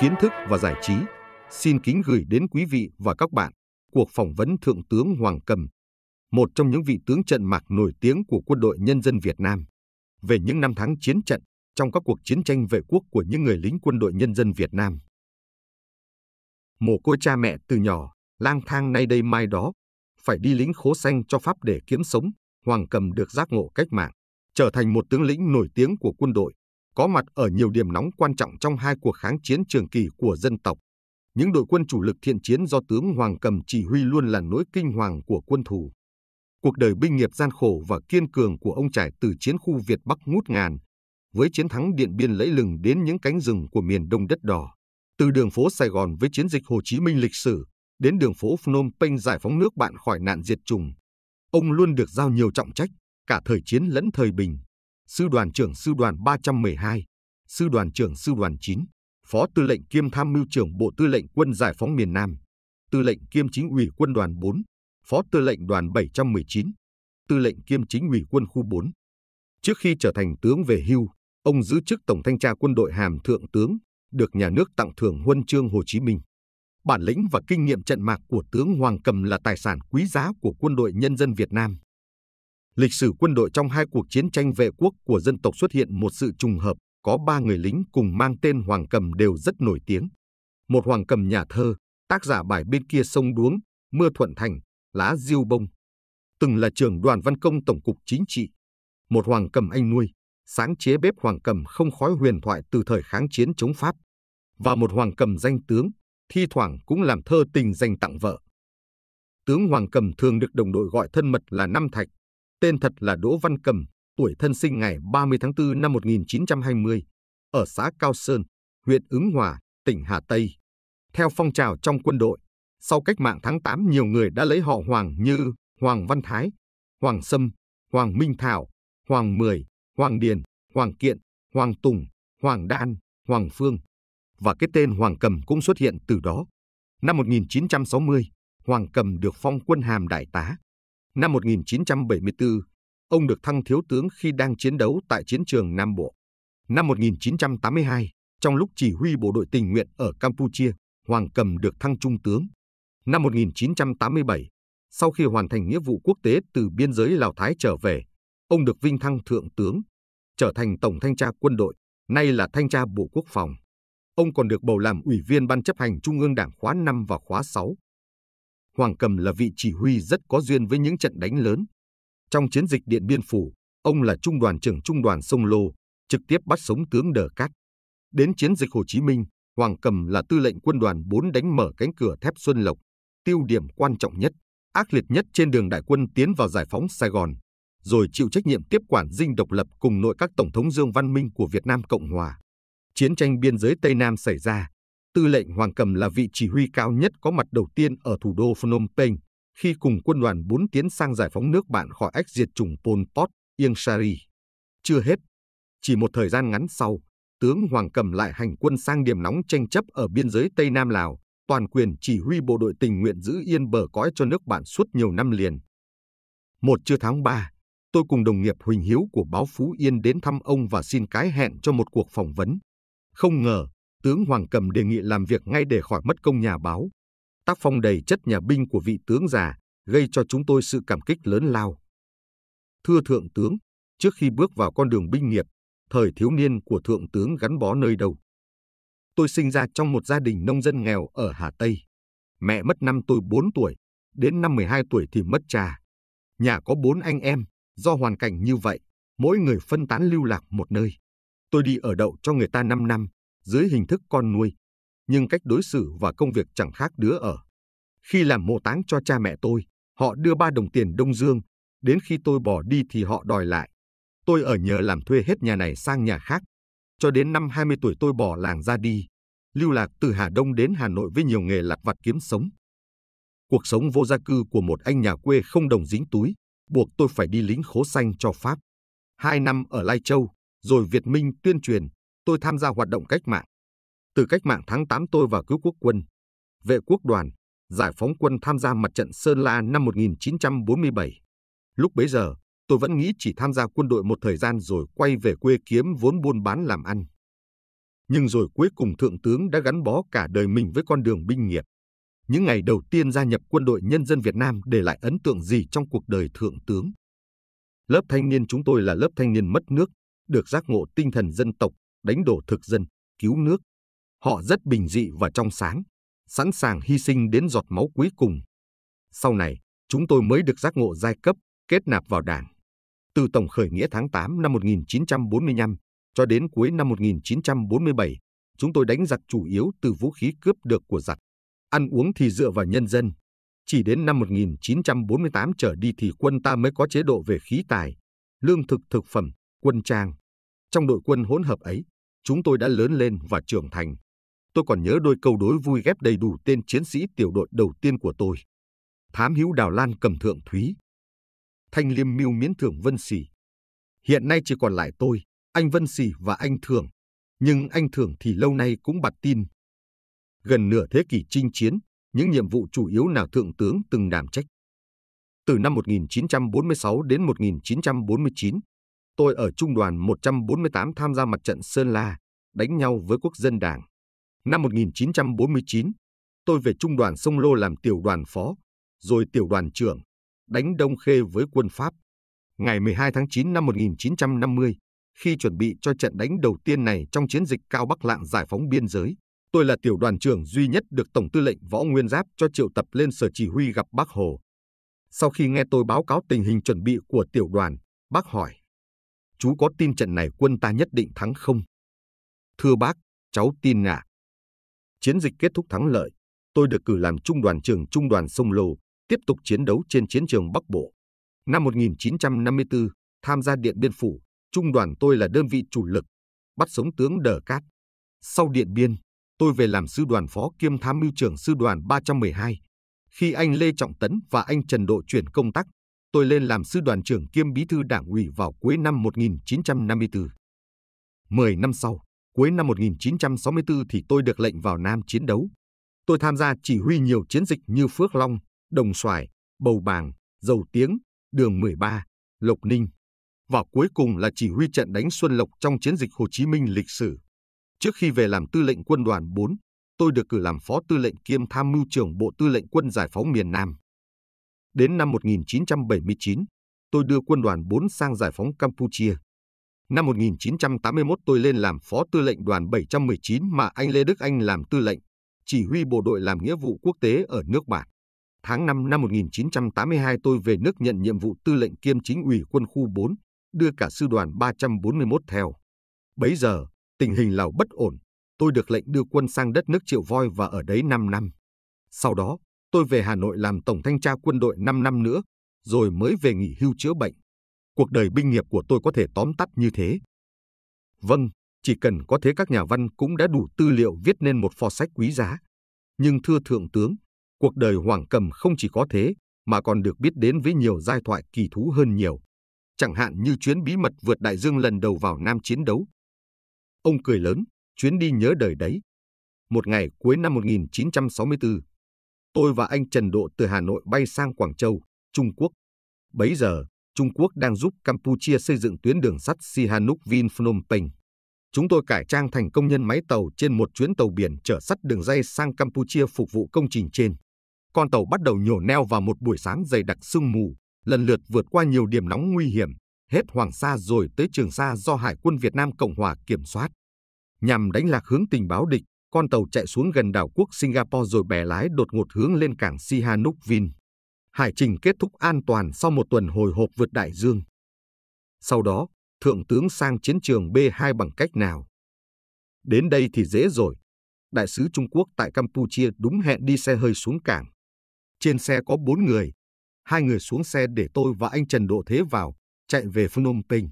kiến thức và giải trí, xin kính gửi đến quý vị và các bạn cuộc phỏng vấn Thượng tướng Hoàng Cầm, một trong những vị tướng trận mạc nổi tiếng của quân đội nhân dân Việt Nam, về những năm tháng chiến trận trong các cuộc chiến tranh vệ quốc của những người lính quân đội nhân dân Việt Nam. Mồ côi cha mẹ từ nhỏ, lang thang nay đây mai đó, phải đi lính khố xanh cho Pháp để kiếm sống, Hoàng Cầm được giác ngộ cách mạng, trở thành một tướng lĩnh nổi tiếng của quân đội có mặt ở nhiều điểm nóng quan trọng trong hai cuộc kháng chiến trường kỳ của dân tộc. Những đội quân chủ lực thiện chiến do tướng Hoàng Cầm chỉ huy luôn là nỗi kinh hoàng của quân thù. Cuộc đời binh nghiệp gian khổ và kiên cường của ông trải từ chiến khu Việt Bắc ngút ngàn, với chiến thắng Điện Biên lẫy lừng đến những cánh rừng của miền Đông đất đỏ, từ đường phố Sài Gòn với chiến dịch Hồ Chí Minh lịch sử đến đường phố Phnom Penh giải phóng nước bạn khỏi nạn diệt chủng. Ông luôn được giao nhiều trọng trách, cả thời chiến lẫn thời bình sư đoàn trưởng sư đoàn 312, sư đoàn trưởng sư đoàn 9, phó tư lệnh kiêm tham mưu trưởng Bộ Tư lệnh Quân Giải phóng miền Nam, tư lệnh kiêm chính ủy quân đoàn 4, phó tư lệnh đoàn 719, tư lệnh kiêm chính ủy quân khu 4. Trước khi trở thành tướng về hưu, ông giữ chức tổng thanh tra quân đội hàm thượng tướng, được nhà nước tặng thưởng huân chương Hồ Chí Minh. Bản lĩnh và kinh nghiệm trận mạc của tướng Hoàng Cầm là tài sản quý giá của quân đội nhân dân Việt Nam lịch sử quân đội trong hai cuộc chiến tranh vệ quốc của dân tộc xuất hiện một sự trùng hợp, có ba người lính cùng mang tên Hoàng Cầm đều rất nổi tiếng. Một Hoàng Cầm nhà thơ, tác giả bài bên kia sông Đuống, Mưa Thuận Thành, Lá Diêu Bông. Từng là trưởng đoàn văn công Tổng cục Chính trị. Một Hoàng Cầm anh nuôi, sáng chế bếp Hoàng Cầm không khói huyền thoại từ thời kháng chiến chống Pháp. Và một Hoàng Cầm danh tướng, thi thoảng cũng làm thơ tình dành tặng vợ. Tướng Hoàng Cầm thường được đồng đội gọi thân mật là Năm Thạch, Tên thật là Đỗ Văn Cầm, tuổi thân sinh ngày 30 tháng 4 năm 1920, ở xã Cao Sơn, huyện Ứng Hòa, tỉnh Hà Tây. Theo phong trào trong quân đội, sau cách mạng tháng 8 nhiều người đã lấy họ Hoàng như Hoàng Văn Thái, Hoàng Sâm, Hoàng Minh Thảo, Hoàng Mười, Hoàng Điền, Hoàng Kiện, Hoàng Tùng, Hoàng Đan, Hoàng Phương. Và cái tên Hoàng Cầm cũng xuất hiện từ đó. Năm 1960, Hoàng Cầm được phong quân hàm đại tá. Năm 1974, ông được thăng thiếu tướng khi đang chiến đấu tại chiến trường Nam Bộ. Năm 1982, trong lúc chỉ huy bộ đội tình nguyện ở Campuchia, Hoàng Cầm được thăng trung tướng. Năm 1987, sau khi hoàn thành nghĩa vụ quốc tế từ biên giới Lào Thái trở về, ông được vinh thăng thượng tướng, trở thành tổng thanh tra quân đội, nay là thanh tra Bộ Quốc phòng. Ông còn được bầu làm ủy viên ban chấp hành Trung ương Đảng khóa 5 và khóa 6. Hoàng Cầm là vị chỉ huy rất có duyên với những trận đánh lớn. Trong chiến dịch Điện Biên Phủ, ông là trung đoàn trưởng trung đoàn Sông Lô, trực tiếp bắt sống tướng Đờ Cát. Đến chiến dịch Hồ Chí Minh, Hoàng Cầm là tư lệnh quân đoàn 4 đánh mở cánh cửa thép Xuân Lộc, tiêu điểm quan trọng nhất, ác liệt nhất trên đường đại quân tiến vào giải phóng Sài Gòn, rồi chịu trách nhiệm tiếp quản dinh độc lập cùng nội các tổng thống Dương Văn Minh của Việt Nam Cộng Hòa. Chiến tranh biên giới Tây Nam xảy ra, tư lệnh Hoàng Cầm là vị chỉ huy cao nhất có mặt đầu tiên ở thủ đô Phnom Penh khi cùng quân đoàn 4 tiến sang giải phóng nước bạn khỏi ách diệt chủng Pol Pot, Ieng Sari. Chưa hết, chỉ một thời gian ngắn sau, tướng Hoàng Cầm lại hành quân sang điểm nóng tranh chấp ở biên giới Tây Nam Lào, toàn quyền chỉ huy bộ đội tình nguyện giữ yên bờ cõi cho nước bạn suốt nhiều năm liền. Một trưa tháng 3, tôi cùng đồng nghiệp Huỳnh Hiếu của báo Phú Yên đến thăm ông và xin cái hẹn cho một cuộc phỏng vấn. Không ngờ, tướng Hoàng Cầm đề nghị làm việc ngay để khỏi mất công nhà báo. Tác phong đầy chất nhà binh của vị tướng già gây cho chúng tôi sự cảm kích lớn lao. Thưa Thượng tướng, trước khi bước vào con đường binh nghiệp, thời thiếu niên của Thượng tướng gắn bó nơi đâu? Tôi sinh ra trong một gia đình nông dân nghèo ở Hà Tây. Mẹ mất năm tôi 4 tuổi, đến năm 12 tuổi thì mất cha. Nhà có bốn anh em, do hoàn cảnh như vậy, mỗi người phân tán lưu lạc một nơi. Tôi đi ở đậu cho người ta 5 năm, dưới hình thức con nuôi, nhưng cách đối xử và công việc chẳng khác đứa ở. Khi làm mộ táng cho cha mẹ tôi, họ đưa ba đồng tiền Đông Dương, đến khi tôi bỏ đi thì họ đòi lại. Tôi ở nhờ làm thuê hết nhà này sang nhà khác. Cho đến năm 20 tuổi tôi bỏ làng ra đi, lưu lạc từ Hà Đông đến Hà Nội với nhiều nghề lặt vặt kiếm sống. Cuộc sống vô gia cư của một anh nhà quê không đồng dính túi, buộc tôi phải đi lính khố xanh cho Pháp. Hai năm ở Lai Châu, rồi Việt Minh tuyên truyền tôi tham gia hoạt động cách mạng. Từ cách mạng tháng 8 tôi vào cứu quốc quân, vệ quốc đoàn, giải phóng quân tham gia mặt trận Sơn La năm 1947. Lúc bấy giờ, tôi vẫn nghĩ chỉ tham gia quân đội một thời gian rồi quay về quê kiếm vốn buôn bán làm ăn. Nhưng rồi cuối cùng Thượng tướng đã gắn bó cả đời mình với con đường binh nghiệp. Những ngày đầu tiên gia nhập quân đội nhân dân Việt Nam để lại ấn tượng gì trong cuộc đời Thượng tướng? Lớp thanh niên chúng tôi là lớp thanh niên mất nước, được giác ngộ tinh thần dân tộc, đánh đổ thực dân, cứu nước. Họ rất bình dị và trong sáng, sẵn sàng hy sinh đến giọt máu cuối cùng. Sau này, chúng tôi mới được giác ngộ giai cấp, kết nạp vào đảng. Từ tổng khởi nghĩa tháng 8 năm 1945 cho đến cuối năm 1947, chúng tôi đánh giặc chủ yếu từ vũ khí cướp được của giặc. Ăn uống thì dựa vào nhân dân. Chỉ đến năm 1948 trở đi thì quân ta mới có chế độ về khí tài, lương thực thực phẩm, quân trang. Trong đội quân hỗn hợp ấy, chúng tôi đã lớn lên và trưởng thành. Tôi còn nhớ đôi câu đối vui ghép đầy đủ tên chiến sĩ tiểu đội đầu tiên của tôi. Thám hữu Đào Lan cầm thượng Thúy. Thanh liêm mưu miễn thưởng Vân Sỉ. Hiện nay chỉ còn lại tôi, anh Vân Sỉ và anh Thường. Nhưng anh Thường thì lâu nay cũng bặt tin. Gần nửa thế kỷ chinh chiến, những nhiệm vụ chủ yếu nào Thượng tướng từng đảm trách. Từ năm 1946 đến 1949, tôi ở Trung đoàn 148 tham gia mặt trận Sơn La, đánh nhau với quốc dân đảng. Năm 1949, tôi về Trung đoàn Sông Lô làm tiểu đoàn phó, rồi tiểu đoàn trưởng, đánh Đông Khê với quân Pháp. Ngày 12 tháng 9 năm 1950, khi chuẩn bị cho trận đánh đầu tiên này trong chiến dịch Cao Bắc Lạng giải phóng biên giới, tôi là tiểu đoàn trưởng duy nhất được Tổng tư lệnh Võ Nguyên Giáp cho triệu tập lên sở chỉ huy gặp Bác Hồ. Sau khi nghe tôi báo cáo tình hình chuẩn bị của tiểu đoàn, bác hỏi chú có tin trận này quân ta nhất định thắng không? Thưa bác, cháu tin ạ. À. Chiến dịch kết thúc thắng lợi, tôi được cử làm trung đoàn trưởng trung đoàn sông Lô, tiếp tục chiến đấu trên chiến trường Bắc Bộ. Năm 1954, tham gia Điện Biên Phủ, trung đoàn tôi là đơn vị chủ lực, bắt sống tướng Đờ Cát. Sau Điện Biên, tôi về làm sư đoàn phó kiêm tham mưu trưởng sư đoàn 312. Khi anh Lê Trọng Tấn và anh Trần Độ chuyển công tác, tôi lên làm sư đoàn trưởng kiêm bí thư đảng ủy vào cuối năm 1954. Mười năm sau, cuối năm 1964 thì tôi được lệnh vào Nam chiến đấu. Tôi tham gia chỉ huy nhiều chiến dịch như Phước Long, Đồng Xoài, Bầu Bàng, Dầu Tiếng, Đường 13, Lộc Ninh. Và cuối cùng là chỉ huy trận đánh Xuân Lộc trong chiến dịch Hồ Chí Minh lịch sử. Trước khi về làm tư lệnh quân đoàn 4, tôi được cử làm phó tư lệnh kiêm tham mưu trưởng Bộ Tư lệnh Quân Giải phóng miền Nam. Đến năm 1979, tôi đưa quân đoàn 4 sang giải phóng Campuchia. Năm 1981 tôi lên làm phó tư lệnh đoàn 719 mà anh Lê Đức Anh làm tư lệnh, chỉ huy bộ đội làm nghĩa vụ quốc tế ở nước bạn. Tháng 5 năm 1982 tôi về nước nhận nhiệm vụ tư lệnh kiêm chính ủy quân khu 4, đưa cả sư đoàn 341 theo. Bấy giờ, tình hình Lào bất ổn, tôi được lệnh đưa quân sang đất nước Triệu Voi và ở đấy 5 năm. Sau đó, Tôi về Hà Nội làm tổng thanh tra quân đội 5 năm nữa, rồi mới về nghỉ hưu chữa bệnh. Cuộc đời binh nghiệp của tôi có thể tóm tắt như thế. Vâng, chỉ cần có thế các nhà văn cũng đã đủ tư liệu viết nên một pho sách quý giá. Nhưng thưa Thượng tướng, cuộc đời Hoàng Cầm không chỉ có thế, mà còn được biết đến với nhiều giai thoại kỳ thú hơn nhiều. Chẳng hạn như chuyến bí mật vượt đại dương lần đầu vào Nam chiến đấu. Ông cười lớn, chuyến đi nhớ đời đấy. Một ngày cuối năm 1964, tôi và anh Trần Độ từ Hà Nội bay sang Quảng Châu, Trung Quốc. Bấy giờ, Trung Quốc đang giúp Campuchia xây dựng tuyến đường sắt Sihanouk Vin Phnom Penh. Chúng tôi cải trang thành công nhân máy tàu trên một chuyến tàu biển chở sắt đường dây sang Campuchia phục vụ công trình trên. Con tàu bắt đầu nhổ neo vào một buổi sáng dày đặc sương mù, lần lượt vượt qua nhiều điểm nóng nguy hiểm, hết Hoàng Sa rồi tới Trường Sa do Hải quân Việt Nam Cộng Hòa kiểm soát. Nhằm đánh lạc hướng tình báo địch, con tàu chạy xuống gần đảo quốc Singapore rồi bẻ lái đột ngột hướng lên cảng Vin. Hải trình kết thúc an toàn sau một tuần hồi hộp vượt đại dương. Sau đó, Thượng tướng sang chiến trường B2 bằng cách nào? Đến đây thì dễ rồi. Đại sứ Trung Quốc tại Campuchia đúng hẹn đi xe hơi xuống cảng. Trên xe có bốn người. Hai người xuống xe để tôi và anh Trần Độ Thế vào, chạy về Phnom Penh.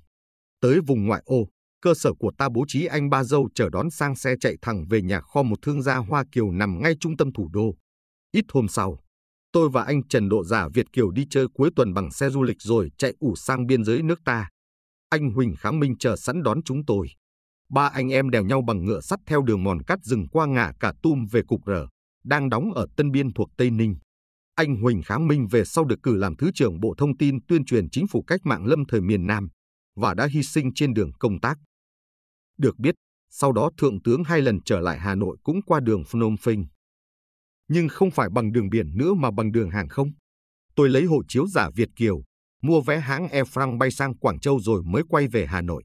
Tới vùng ngoại ô, cơ sở của ta bố trí anh ba dâu chờ đón sang xe chạy thẳng về nhà kho một thương gia Hoa Kiều nằm ngay trung tâm thủ đô. Ít hôm sau, tôi và anh Trần Độ Giả Việt Kiều đi chơi cuối tuần bằng xe du lịch rồi chạy ủ sang biên giới nước ta. Anh Huỳnh Kháng Minh chờ sẵn đón chúng tôi. Ba anh em đèo nhau bằng ngựa sắt theo đường mòn cắt rừng qua ngã cả tum về cục R, đang đóng ở Tân Biên thuộc Tây Ninh. Anh Huỳnh Kháng Minh về sau được cử làm Thứ trưởng Bộ Thông tin tuyên truyền chính phủ cách mạng lâm thời miền Nam và đã hy sinh trên đường công tác. Được biết, sau đó Thượng tướng hai lần trở lại Hà Nội cũng qua đường Phnom Penh. Nhưng không phải bằng đường biển nữa mà bằng đường hàng không. Tôi lấy hộ chiếu giả Việt Kiều, mua vé hãng Air France bay sang Quảng Châu rồi mới quay về Hà Nội.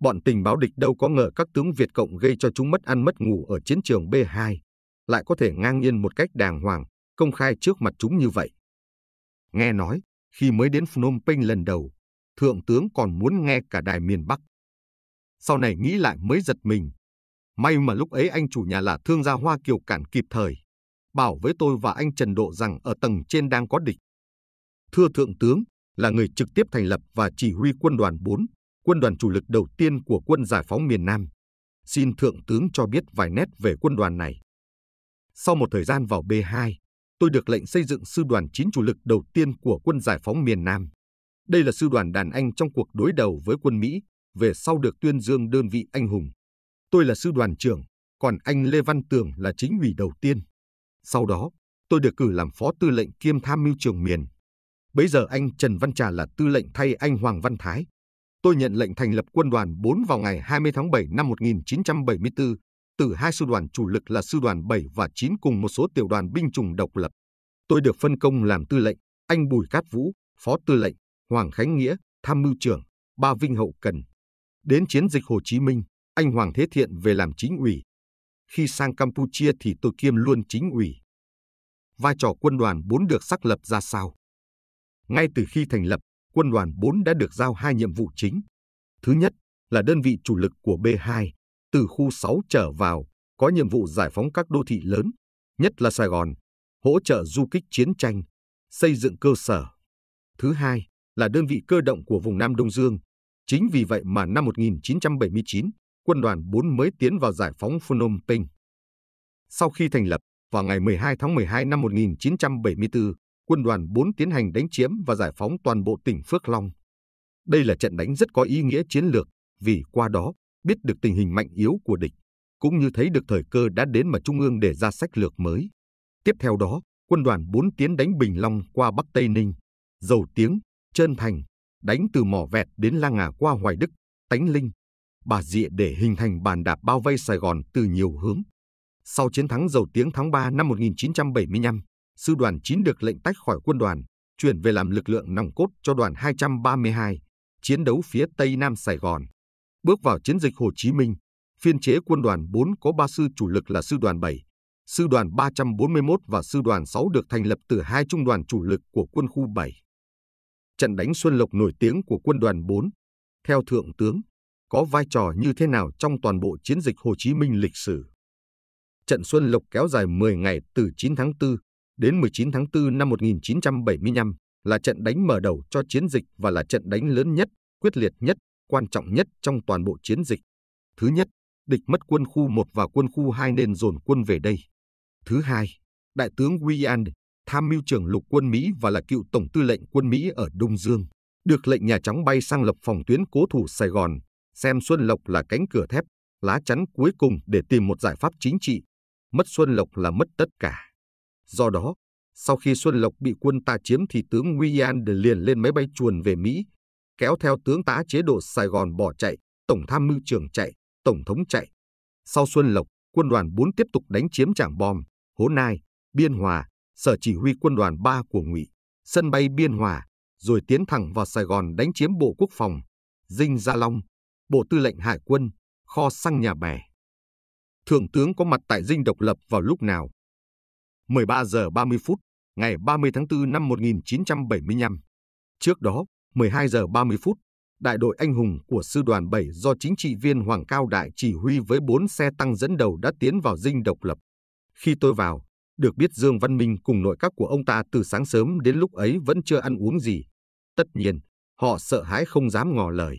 Bọn tình báo địch đâu có ngờ các tướng Việt Cộng gây cho chúng mất ăn mất ngủ ở chiến trường B2, lại có thể ngang nhiên một cách đàng hoàng, công khai trước mặt chúng như vậy. Nghe nói, khi mới đến Phnom Penh lần đầu, Thượng tướng còn muốn nghe cả đài miền Bắc sau này nghĩ lại mới giật mình. May mà lúc ấy anh chủ nhà là thương gia Hoa Kiều cản kịp thời, bảo với tôi và anh Trần Độ rằng ở tầng trên đang có địch. Thưa Thượng tướng là người trực tiếp thành lập và chỉ huy quân đoàn 4, quân đoàn chủ lực đầu tiên của quân giải phóng miền Nam. Xin Thượng tướng cho biết vài nét về quân đoàn này. Sau một thời gian vào B2, tôi được lệnh xây dựng sư đoàn 9 chủ lực đầu tiên của quân giải phóng miền Nam. Đây là sư đoàn đàn anh trong cuộc đối đầu với quân Mỹ về sau được tuyên dương đơn vị anh hùng. Tôi là sư đoàn trưởng, còn anh Lê Văn Tường là chính ủy đầu tiên. Sau đó, tôi được cử làm phó tư lệnh kiêm tham mưu trưởng miền. Bấy giờ anh Trần Văn Trà là tư lệnh thay anh Hoàng Văn Thái. Tôi nhận lệnh thành lập quân đoàn 4 vào ngày 20 tháng 7 năm 1974, từ hai sư đoàn chủ lực là sư đoàn 7 và 9 cùng một số tiểu đoàn binh chủng độc lập. Tôi được phân công làm tư lệnh, anh Bùi Cát Vũ, phó tư lệnh, Hoàng Khánh Nghĩa, tham mưu trưởng, Ba Vinh Hậu Cần, Đến chiến dịch Hồ Chí Minh, anh Hoàng Thế Thiện về làm chính ủy. Khi sang Campuchia thì tôi kiêm luôn chính ủy. Vai trò quân đoàn 4 được xác lập ra sao? Ngay từ khi thành lập, quân đoàn 4 đã được giao hai nhiệm vụ chính. Thứ nhất là đơn vị chủ lực của B2, từ khu 6 trở vào, có nhiệm vụ giải phóng các đô thị lớn, nhất là Sài Gòn, hỗ trợ du kích chiến tranh, xây dựng cơ sở. Thứ hai là đơn vị cơ động của vùng Nam Đông Dương, Chính vì vậy mà năm 1979, quân đoàn 4 mới tiến vào giải phóng Phnom Penh. Sau khi thành lập, vào ngày 12 tháng 12 năm 1974, quân đoàn 4 tiến hành đánh chiếm và giải phóng toàn bộ tỉnh Phước Long. Đây là trận đánh rất có ý nghĩa chiến lược, vì qua đó biết được tình hình mạnh yếu của địch, cũng như thấy được thời cơ đã đến mà Trung ương đề ra sách lược mới. Tiếp theo đó, quân đoàn 4 tiến đánh Bình Long qua Bắc Tây Ninh, Dầu Tiếng, Trơn Thành, đánh từ mỏ vẹt đến La Ngà qua Hoài Đức, Tánh Linh, Bà Dịa để hình thành bàn đạp bao vây Sài Gòn từ nhiều hướng. Sau chiến thắng dầu tiếng tháng 3 năm 1975, sư đoàn 9 được lệnh tách khỏi quân đoàn, chuyển về làm lực lượng nòng cốt cho đoàn 232, chiến đấu phía Tây Nam Sài Gòn. Bước vào chiến dịch Hồ Chí Minh, phiên chế quân đoàn 4 có 3 sư chủ lực là sư đoàn 7, sư đoàn 341 và sư đoàn 6 được thành lập từ hai trung đoàn chủ lực của quân khu 7 trận đánh Xuân Lộc nổi tiếng của quân đoàn 4, theo Thượng tướng, có vai trò như thế nào trong toàn bộ chiến dịch Hồ Chí Minh lịch sử. Trận Xuân Lộc kéo dài 10 ngày từ 9 tháng 4 đến 19 tháng 4 năm 1975 là trận đánh mở đầu cho chiến dịch và là trận đánh lớn nhất, quyết liệt nhất, quan trọng nhất trong toàn bộ chiến dịch. Thứ nhất, địch mất quân khu 1 và quân khu 2 nên dồn quân về đây. Thứ hai, Đại tướng Wian tham mưu trưởng lục quân Mỹ và là cựu tổng tư lệnh quân Mỹ ở Đông Dương, được lệnh Nhà Trắng bay sang lập phòng tuyến cố thủ Sài Gòn, xem Xuân Lộc là cánh cửa thép, lá chắn cuối cùng để tìm một giải pháp chính trị. Mất Xuân Lộc là mất tất cả. Do đó, sau khi Xuân Lộc bị quân ta chiếm thì tướng William liền lên máy bay chuồn về Mỹ, kéo theo tướng tá chế độ Sài Gòn bỏ chạy, tổng tham mưu trưởng chạy, tổng thống chạy. Sau Xuân Lộc, quân đoàn 4 tiếp tục đánh chiếm Trảng Bom, Hố Nai, Biên Hòa, sở chỉ huy quân đoàn 3 của Ngụy, sân bay Biên Hòa, rồi tiến thẳng vào Sài Gòn đánh chiếm Bộ Quốc phòng, Dinh Gia Long, Bộ Tư lệnh Hải quân, kho xăng nhà bè. Thượng tướng có mặt tại Dinh Độc Lập vào lúc nào? 13 giờ 30 phút ngày 30 tháng 4 năm 1975. Trước đó, 12 giờ 30 phút, đại đội anh hùng của sư đoàn 7 do chính trị viên Hoàng Cao Đại chỉ huy với 4 xe tăng dẫn đầu đã tiến vào dinh độc lập. Khi tôi vào, được biết Dương Văn Minh cùng nội các của ông ta từ sáng sớm đến lúc ấy vẫn chưa ăn uống gì. Tất nhiên, họ sợ hãi không dám ngỏ lời.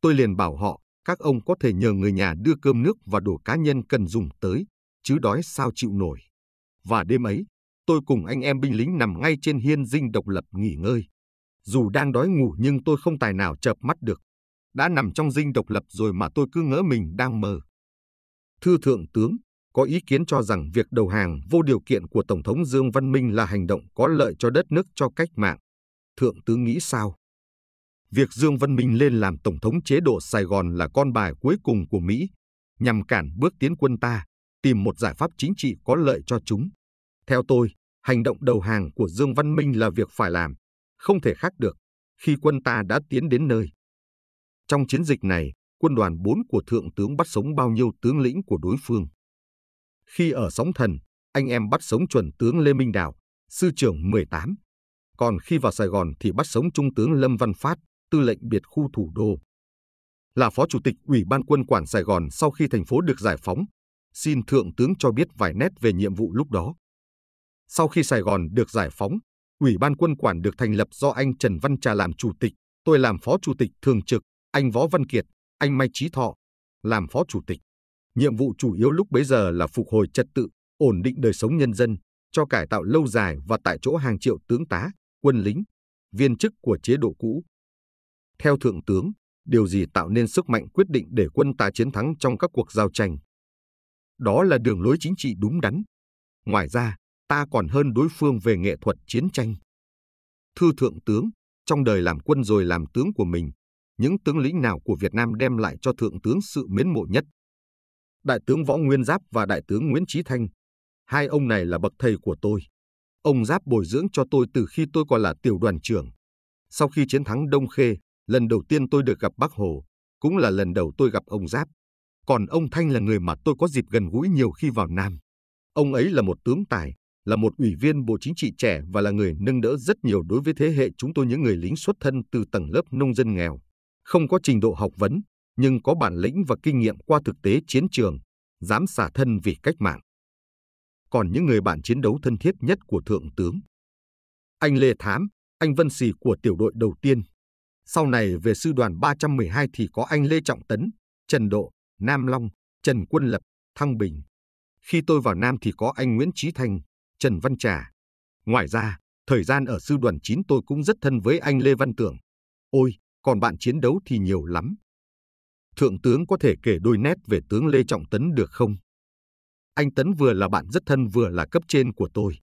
Tôi liền bảo họ, các ông có thể nhờ người nhà đưa cơm nước và đồ cá nhân cần dùng tới, chứ đói sao chịu nổi. Và đêm ấy, tôi cùng anh em binh lính nằm ngay trên hiên dinh độc lập nghỉ ngơi. Dù đang đói ngủ nhưng tôi không tài nào chợp mắt được. Đã nằm trong dinh độc lập rồi mà tôi cứ ngỡ mình đang mơ. Thưa Thượng tướng, có ý kiến cho rằng việc đầu hàng vô điều kiện của Tổng thống Dương Văn Minh là hành động có lợi cho đất nước cho cách mạng. Thượng tướng nghĩ sao? Việc Dương Văn Minh lên làm Tổng thống chế độ Sài Gòn là con bài cuối cùng của Mỹ, nhằm cản bước tiến quân ta, tìm một giải pháp chính trị có lợi cho chúng. Theo tôi, hành động đầu hàng của Dương Văn Minh là việc phải làm, không thể khác được, khi quân ta đã tiến đến nơi. Trong chiến dịch này, quân đoàn 4 của Thượng tướng bắt sống bao nhiêu tướng lĩnh của đối phương. Khi ở sóng thần, anh em bắt sống chuẩn tướng Lê Minh Đào, sư trưởng 18. Còn khi vào Sài Gòn thì bắt sống trung tướng Lâm Văn Phát, tư lệnh biệt khu thủ đô. Là phó chủ tịch Ủy ban quân quản Sài Gòn sau khi thành phố được giải phóng, xin thượng tướng cho biết vài nét về nhiệm vụ lúc đó. Sau khi Sài Gòn được giải phóng, Ủy ban quân quản được thành lập do anh Trần Văn Trà làm chủ tịch, tôi làm phó chủ tịch thường trực, anh Võ Văn Kiệt, anh Mai Trí Thọ làm phó chủ tịch. Nhiệm vụ chủ yếu lúc bấy giờ là phục hồi trật tự, ổn định đời sống nhân dân, cho cải tạo lâu dài và tại chỗ hàng triệu tướng tá, quân lính, viên chức của chế độ cũ. Theo Thượng tướng, điều gì tạo nên sức mạnh quyết định để quân ta chiến thắng trong các cuộc giao tranh? Đó là đường lối chính trị đúng đắn. Ngoài ra, ta còn hơn đối phương về nghệ thuật chiến tranh. Thư Thượng tướng, trong đời làm quân rồi làm tướng của mình, những tướng lĩnh nào của Việt Nam đem lại cho Thượng tướng sự mến mộ nhất? Đại tướng Võ Nguyên Giáp và Đại tướng Nguyễn Trí Thanh. Hai ông này là bậc thầy của tôi. Ông Giáp bồi dưỡng cho tôi từ khi tôi còn là tiểu đoàn trưởng. Sau khi chiến thắng Đông Khê, lần đầu tiên tôi được gặp bác Hồ, cũng là lần đầu tôi gặp ông Giáp. Còn ông Thanh là người mà tôi có dịp gần gũi nhiều khi vào Nam. Ông ấy là một tướng tài, là một ủy viên Bộ Chính trị trẻ và là người nâng đỡ rất nhiều đối với thế hệ chúng tôi những người lính xuất thân từ tầng lớp nông dân nghèo, không có trình độ học vấn, nhưng có bản lĩnh và kinh nghiệm qua thực tế chiến trường, dám xả thân vì cách mạng. Còn những người bạn chiến đấu thân thiết nhất của Thượng tướng, anh Lê Thám, anh Vân Sì của tiểu đội đầu tiên. Sau này về sư đoàn 312 thì có anh Lê Trọng Tấn, Trần Độ, Nam Long, Trần Quân Lập, Thăng Bình. Khi tôi vào Nam thì có anh Nguyễn Trí Thành, Trần Văn Trà. Ngoài ra, thời gian ở sư đoàn 9 tôi cũng rất thân với anh Lê Văn Tưởng. Ôi, còn bạn chiến đấu thì nhiều lắm. Thượng tướng có thể kể đôi nét về tướng Lê Trọng Tấn được không? Anh Tấn vừa là bạn rất thân vừa là cấp trên của tôi.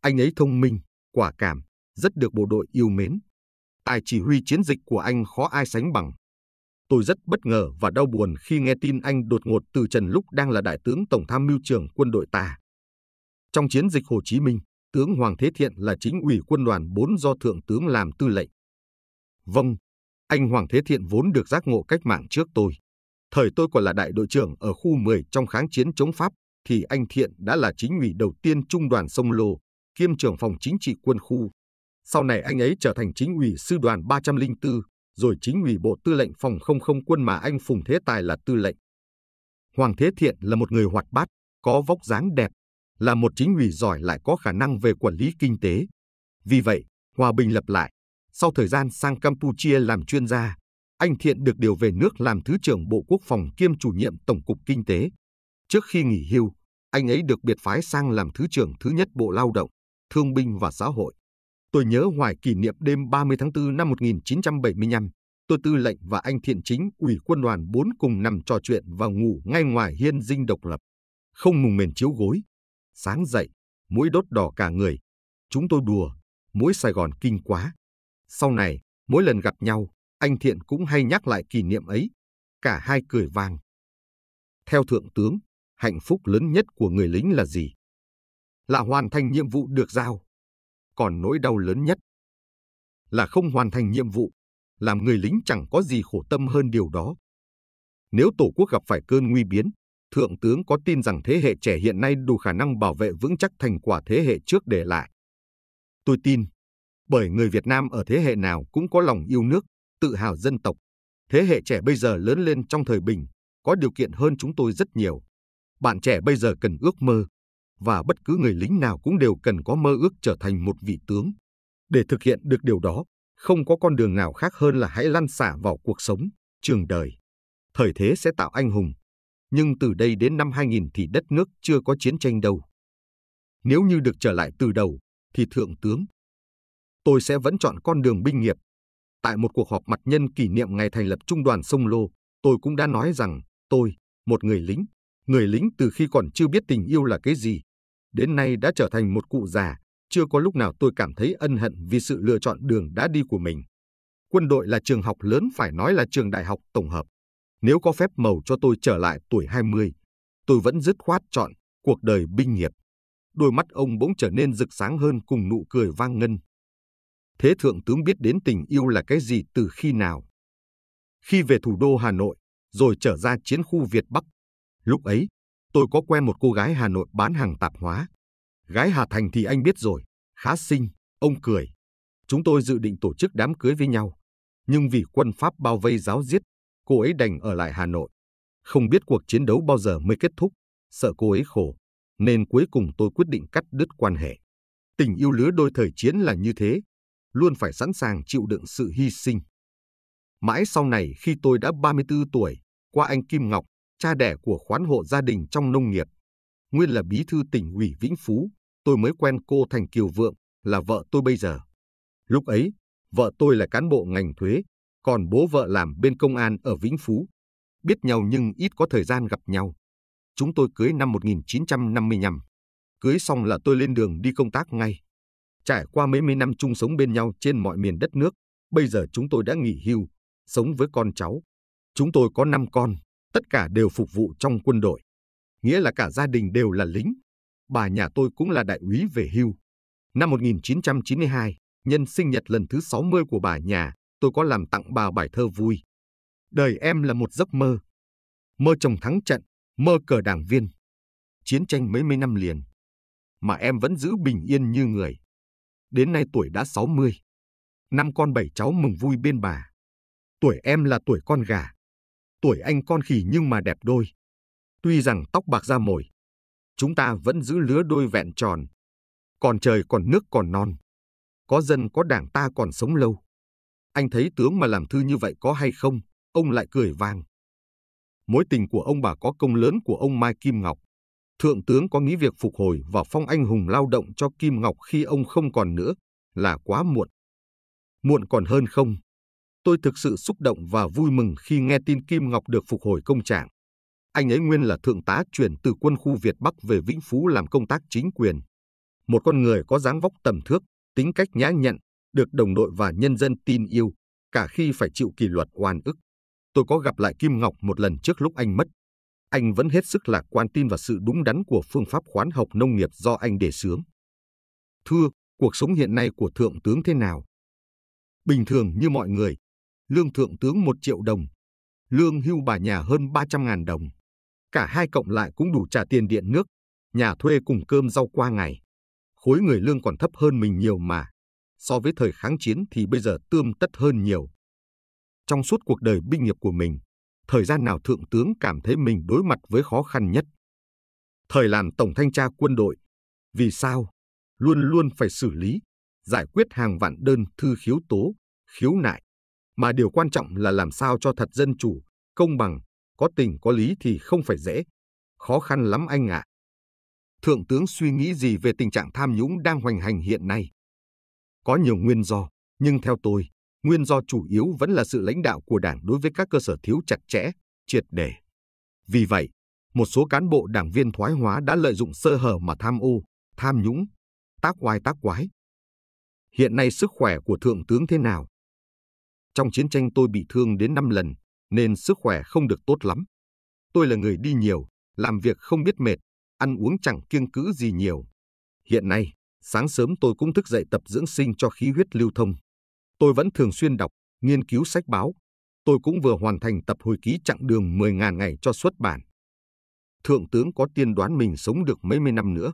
Anh ấy thông minh, quả cảm, rất được bộ đội yêu mến. Tài chỉ huy chiến dịch của anh khó ai sánh bằng. Tôi rất bất ngờ và đau buồn khi nghe tin anh đột ngột từ trần lúc đang là đại tướng tổng tham mưu trưởng quân đội ta. Trong chiến dịch Hồ Chí Minh, tướng Hoàng Thế Thiện là chính ủy quân đoàn 4 do thượng tướng làm tư lệnh. Vâng, anh Hoàng Thế Thiện vốn được giác ngộ cách mạng trước tôi. Thời tôi còn là đại đội trưởng ở khu 10 trong kháng chiến chống Pháp, thì anh Thiện đã là chính ủy đầu tiên Trung đoàn Sông Lô, kiêm trưởng phòng chính trị quân khu. Sau này anh ấy trở thành chính ủy sư đoàn 304, rồi chính ủy bộ tư lệnh phòng không không quân mà anh Phùng Thế Tài là tư lệnh. Hoàng Thế Thiện là một người hoạt bát, có vóc dáng đẹp, là một chính ủy giỏi lại có khả năng về quản lý kinh tế. Vì vậy, hòa bình lập lại, sau thời gian sang Campuchia làm chuyên gia, anh Thiện được điều về nước làm Thứ trưởng Bộ Quốc phòng kiêm chủ nhiệm Tổng cục Kinh tế. Trước khi nghỉ hưu, anh ấy được biệt phái sang làm Thứ trưởng thứ nhất Bộ Lao động, Thương binh và Xã hội. Tôi nhớ hoài kỷ niệm đêm 30 tháng 4 năm 1975, tôi tư lệnh và anh Thiện Chính, ủy quân đoàn 4 cùng nằm trò chuyện và ngủ ngay ngoài hiên dinh độc lập. Không mùng mền chiếu gối. Sáng dậy, mũi đốt đỏ cả người. Chúng tôi đùa, mũi Sài Gòn kinh quá. Sau này, mỗi lần gặp nhau, anh Thiện cũng hay nhắc lại kỷ niệm ấy. Cả hai cười vang. Theo Thượng tướng, hạnh phúc lớn nhất của người lính là gì? Là hoàn thành nhiệm vụ được giao. Còn nỗi đau lớn nhất là không hoàn thành nhiệm vụ, làm người lính chẳng có gì khổ tâm hơn điều đó. Nếu Tổ quốc gặp phải cơn nguy biến, Thượng tướng có tin rằng thế hệ trẻ hiện nay đủ khả năng bảo vệ vững chắc thành quả thế hệ trước để lại. Tôi tin, bởi người Việt Nam ở thế hệ nào cũng có lòng yêu nước, tự hào dân tộc. Thế hệ trẻ bây giờ lớn lên trong thời bình, có điều kiện hơn chúng tôi rất nhiều. Bạn trẻ bây giờ cần ước mơ, và bất cứ người lính nào cũng đều cần có mơ ước trở thành một vị tướng. Để thực hiện được điều đó, không có con đường nào khác hơn là hãy lăn xả vào cuộc sống, trường đời. Thời thế sẽ tạo anh hùng, nhưng từ đây đến năm 2000 thì đất nước chưa có chiến tranh đâu. Nếu như được trở lại từ đầu, thì Thượng tướng, tôi sẽ vẫn chọn con đường binh nghiệp. Tại một cuộc họp mặt nhân kỷ niệm ngày thành lập Trung đoàn Sông Lô, tôi cũng đã nói rằng tôi, một người lính, người lính từ khi còn chưa biết tình yêu là cái gì, đến nay đã trở thành một cụ già, chưa có lúc nào tôi cảm thấy ân hận vì sự lựa chọn đường đã đi của mình. Quân đội là trường học lớn phải nói là trường đại học tổng hợp. Nếu có phép màu cho tôi trở lại tuổi 20, tôi vẫn dứt khoát chọn cuộc đời binh nghiệp. Đôi mắt ông bỗng trở nên rực sáng hơn cùng nụ cười vang ngân thế thượng tướng biết đến tình yêu là cái gì từ khi nào. Khi về thủ đô Hà Nội, rồi trở ra chiến khu Việt Bắc, lúc ấy, tôi có quen một cô gái Hà Nội bán hàng tạp hóa. Gái Hà Thành thì anh biết rồi, khá xinh, ông cười. Chúng tôi dự định tổ chức đám cưới với nhau, nhưng vì quân Pháp bao vây giáo giết, cô ấy đành ở lại Hà Nội. Không biết cuộc chiến đấu bao giờ mới kết thúc, sợ cô ấy khổ, nên cuối cùng tôi quyết định cắt đứt quan hệ. Tình yêu lứa đôi thời chiến là như thế, luôn phải sẵn sàng chịu đựng sự hy sinh. Mãi sau này khi tôi đã 34 tuổi, qua anh Kim Ngọc, cha đẻ của khoán hộ gia đình trong nông nghiệp, nguyên là bí thư tỉnh ủy Vĩnh Phú, tôi mới quen cô Thành Kiều Vượng, là vợ tôi bây giờ. Lúc ấy, vợ tôi là cán bộ ngành thuế, còn bố vợ làm bên công an ở Vĩnh Phú. Biết nhau nhưng ít có thời gian gặp nhau. Chúng tôi cưới năm 1955. Cưới xong là tôi lên đường đi công tác ngay. Trải qua mấy mươi năm chung sống bên nhau trên mọi miền đất nước, bây giờ chúng tôi đã nghỉ hưu, sống với con cháu. Chúng tôi có năm con, tất cả đều phục vụ trong quân đội. Nghĩa là cả gia đình đều là lính. Bà nhà tôi cũng là đại úy về hưu. Năm 1992, nhân sinh nhật lần thứ 60 của bà nhà, tôi có làm tặng bà bài thơ vui. Đời em là một giấc mơ. Mơ chồng thắng trận, mơ cờ đảng viên. Chiến tranh mấy mươi năm liền. Mà em vẫn giữ bình yên như người đến nay tuổi đã 60. Năm con bảy cháu mừng vui bên bà. Tuổi em là tuổi con gà. Tuổi anh con khỉ nhưng mà đẹp đôi. Tuy rằng tóc bạc ra mồi, chúng ta vẫn giữ lứa đôi vẹn tròn. Còn trời còn nước còn non. Có dân có đảng ta còn sống lâu. Anh thấy tướng mà làm thư như vậy có hay không? Ông lại cười vang. Mối tình của ông bà có công lớn của ông Mai Kim Ngọc. Thượng tướng có nghĩ việc phục hồi và phong anh hùng lao động cho Kim Ngọc khi ông không còn nữa là quá muộn. Muộn còn hơn không. Tôi thực sự xúc động và vui mừng khi nghe tin Kim Ngọc được phục hồi công trạng. Anh ấy nguyên là thượng tá chuyển từ quân khu Việt Bắc về Vĩnh Phú làm công tác chính quyền. Một con người có dáng vóc tầm thước, tính cách nhã nhặn, được đồng đội và nhân dân tin yêu, cả khi phải chịu kỷ luật oan ức. Tôi có gặp lại Kim Ngọc một lần trước lúc anh mất anh vẫn hết sức lạc quan tin vào sự đúng đắn của phương pháp khoán học nông nghiệp do anh đề xướng. Thưa, cuộc sống hiện nay của Thượng tướng thế nào? Bình thường như mọi người, lương Thượng tướng 1 triệu đồng, lương hưu bà nhà hơn 300 ngàn đồng. Cả hai cộng lại cũng đủ trả tiền điện nước, nhà thuê cùng cơm rau qua ngày. Khối người lương còn thấp hơn mình nhiều mà. So với thời kháng chiến thì bây giờ tươm tất hơn nhiều. Trong suốt cuộc đời binh nghiệp của mình, thời gian nào Thượng tướng cảm thấy mình đối mặt với khó khăn nhất. Thời làm Tổng Thanh tra quân đội, vì sao? Luôn luôn phải xử lý, giải quyết hàng vạn đơn thư khiếu tố, khiếu nại. Mà điều quan trọng là làm sao cho thật dân chủ, công bằng, có tình có lý thì không phải dễ. Khó khăn lắm anh ạ. À. Thượng tướng suy nghĩ gì về tình trạng tham nhũng đang hoành hành hiện nay? Có nhiều nguyên do, nhưng theo tôi, Nguyên do chủ yếu vẫn là sự lãnh đạo của Đảng đối với các cơ sở thiếu chặt chẽ, triệt đề. Vì vậy, một số cán bộ đảng viên thoái hóa đã lợi dụng sơ hở mà tham ô, tham nhũng, tác oai tác quái. Hiện nay sức khỏe của Thượng tướng thế nào? Trong chiến tranh tôi bị thương đến năm lần, nên sức khỏe không được tốt lắm. Tôi là người đi nhiều, làm việc không biết mệt, ăn uống chẳng kiêng cữ gì nhiều. Hiện nay, sáng sớm tôi cũng thức dậy tập dưỡng sinh cho khí huyết lưu thông. Tôi vẫn thường xuyên đọc, nghiên cứu sách báo. Tôi cũng vừa hoàn thành tập hồi ký chặng đường 10.000 ngày cho xuất bản. Thượng tướng có tiên đoán mình sống được mấy mươi năm nữa.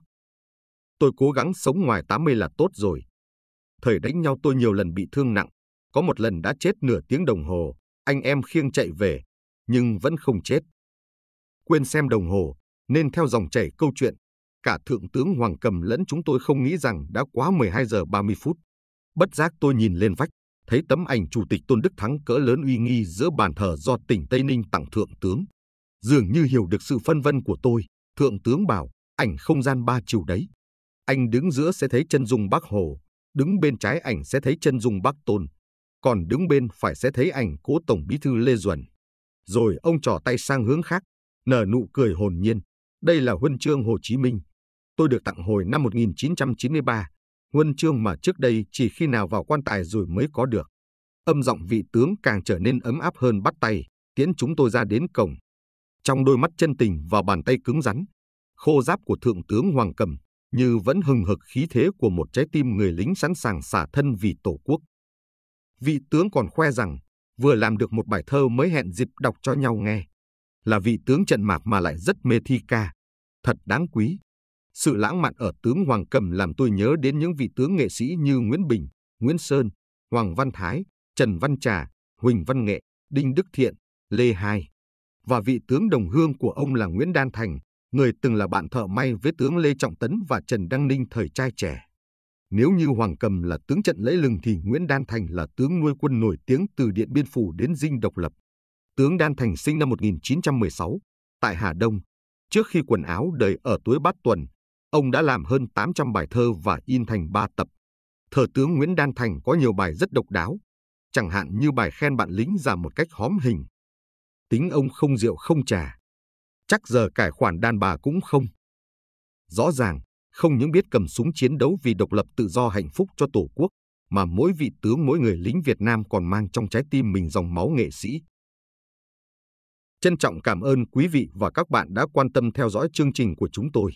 Tôi cố gắng sống ngoài 80 là tốt rồi. Thời đánh nhau tôi nhiều lần bị thương nặng. Có một lần đã chết nửa tiếng đồng hồ, anh em khiêng chạy về, nhưng vẫn không chết. Quên xem đồng hồ, nên theo dòng chảy câu chuyện, cả Thượng tướng Hoàng Cầm lẫn chúng tôi không nghĩ rằng đã quá 12 giờ 30 phút. Bất giác tôi nhìn lên vách, thấy tấm ảnh Chủ tịch Tôn Đức Thắng cỡ lớn uy nghi giữa bàn thờ do tỉnh Tây Ninh tặng Thượng tướng. Dường như hiểu được sự phân vân của tôi, Thượng tướng bảo, ảnh không gian ba chiều đấy. Anh đứng giữa sẽ thấy chân dung bác Hồ, đứng bên trái ảnh sẽ thấy chân dung bác Tôn, còn đứng bên phải sẽ thấy ảnh cố Tổng Bí Thư Lê Duẩn. Rồi ông trỏ tay sang hướng khác, nở nụ cười hồn nhiên. Đây là huân chương Hồ Chí Minh. Tôi được tặng hồi năm 1993 huân chương mà trước đây chỉ khi nào vào quan tài rồi mới có được. Âm giọng vị tướng càng trở nên ấm áp hơn bắt tay, tiễn chúng tôi ra đến cổng. Trong đôi mắt chân tình và bàn tay cứng rắn, khô giáp của Thượng tướng Hoàng Cầm như vẫn hừng hực khí thế của một trái tim người lính sẵn sàng xả thân vì Tổ quốc. Vị tướng còn khoe rằng vừa làm được một bài thơ mới hẹn dịp đọc cho nhau nghe. Là vị tướng trận mạc mà lại rất mê thi ca, thật đáng quý. Sự lãng mạn ở tướng Hoàng Cầm làm tôi nhớ đến những vị tướng nghệ sĩ như Nguyễn Bình, Nguyễn Sơn, Hoàng Văn Thái, Trần Văn Trà, Huỳnh Văn Nghệ, Đinh Đức Thiện, Lê Hai. Và vị tướng đồng hương của ông là Nguyễn Đan Thành, người từng là bạn thợ may với tướng Lê Trọng Tấn và Trần Đăng Ninh thời trai trẻ. Nếu như Hoàng Cầm là tướng trận lễ lừng thì Nguyễn Đan Thành là tướng nuôi quân nổi tiếng từ Điện Biên Phủ đến Dinh Độc Lập. Tướng Đan Thành sinh năm 1916 tại Hà Đông. Trước khi quần áo đời ở tuổi Bát Tuần, Ông đã làm hơn 800 bài thơ và in thành 3 tập. Thờ tướng Nguyễn Đan Thành có nhiều bài rất độc đáo, chẳng hạn như bài khen bạn lính già một cách hóm hình. Tính ông không rượu không trà. Chắc giờ cải khoản đàn bà cũng không. Rõ ràng, không những biết cầm súng chiến đấu vì độc lập tự do hạnh phúc cho Tổ quốc, mà mỗi vị tướng mỗi người lính Việt Nam còn mang trong trái tim mình dòng máu nghệ sĩ. Trân trọng cảm ơn quý vị và các bạn đã quan tâm theo dõi chương trình của chúng tôi.